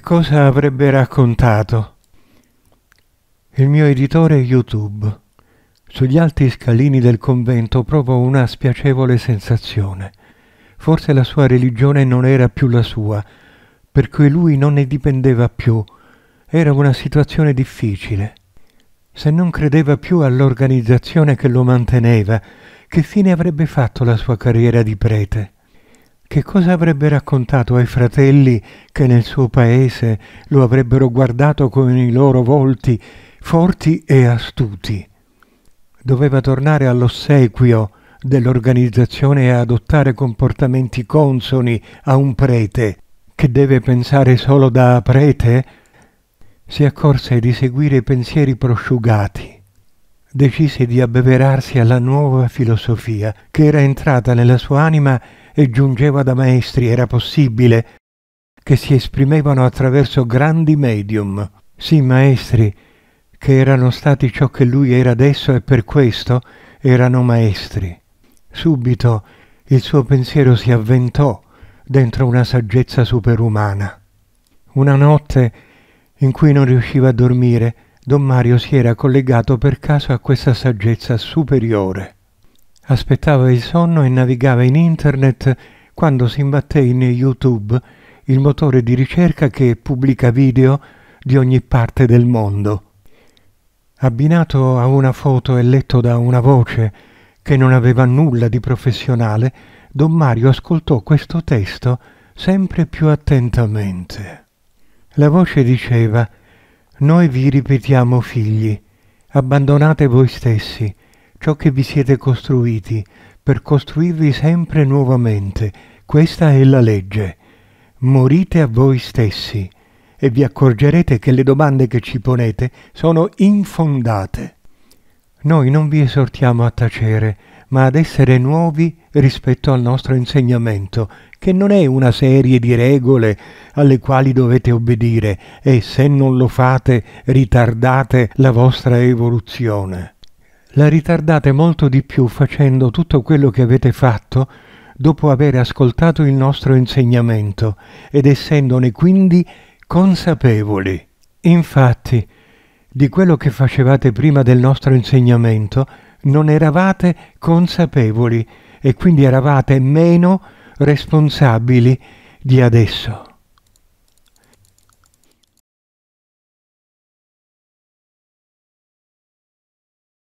che cosa avrebbe raccontato? Il mio editore YouTube. Sugli alti scalini del convento provo una spiacevole sensazione. Forse la sua religione non era più la sua, per cui lui non ne dipendeva più. Era una situazione difficile. Se non credeva più all'organizzazione che lo manteneva, che fine avrebbe fatto la sua carriera di prete? Che cosa avrebbe raccontato ai fratelli che nel suo paese lo avrebbero guardato con i loro volti forti e astuti? Doveva tornare all'ossequio dell'organizzazione e adottare comportamenti consoni a un prete, che deve pensare solo da prete? Si accorse di seguire i pensieri prosciugati decise di abbeverarsi alla nuova filosofia che era entrata nella sua anima e giungeva da maestri era possibile, che si esprimevano attraverso grandi medium. Sì, maestri, che erano stati ciò che lui era adesso e per questo erano maestri. Subito il suo pensiero si avventò dentro una saggezza superumana. Una notte in cui non riusciva a dormire, Don Mario si era collegato per caso a questa saggezza superiore aspettava il sonno e navigava in internet quando si imbatté in YouTube, il motore di ricerca che pubblica video di ogni parte del mondo. Abbinato a una foto e letto da una voce che non aveva nulla di professionale, Don Mario ascoltò questo testo sempre più attentamente. La voce diceva Noi vi ripetiamo figli, abbandonate voi stessi, ciò che vi siete costruiti, per costruirvi sempre nuovamente. Questa è la legge. Morite a voi stessi e vi accorgerete che le domande che ci ponete sono infondate. Noi non vi esortiamo a tacere, ma ad essere nuovi rispetto al nostro insegnamento, che non è una serie di regole alle quali dovete obbedire e se non lo fate ritardate la vostra evoluzione la ritardate molto di più facendo tutto quello che avete fatto dopo aver ascoltato il nostro insegnamento ed essendone quindi consapevoli. Infatti, di quello che facevate prima del nostro insegnamento non eravate consapevoli e quindi eravate meno responsabili di adesso.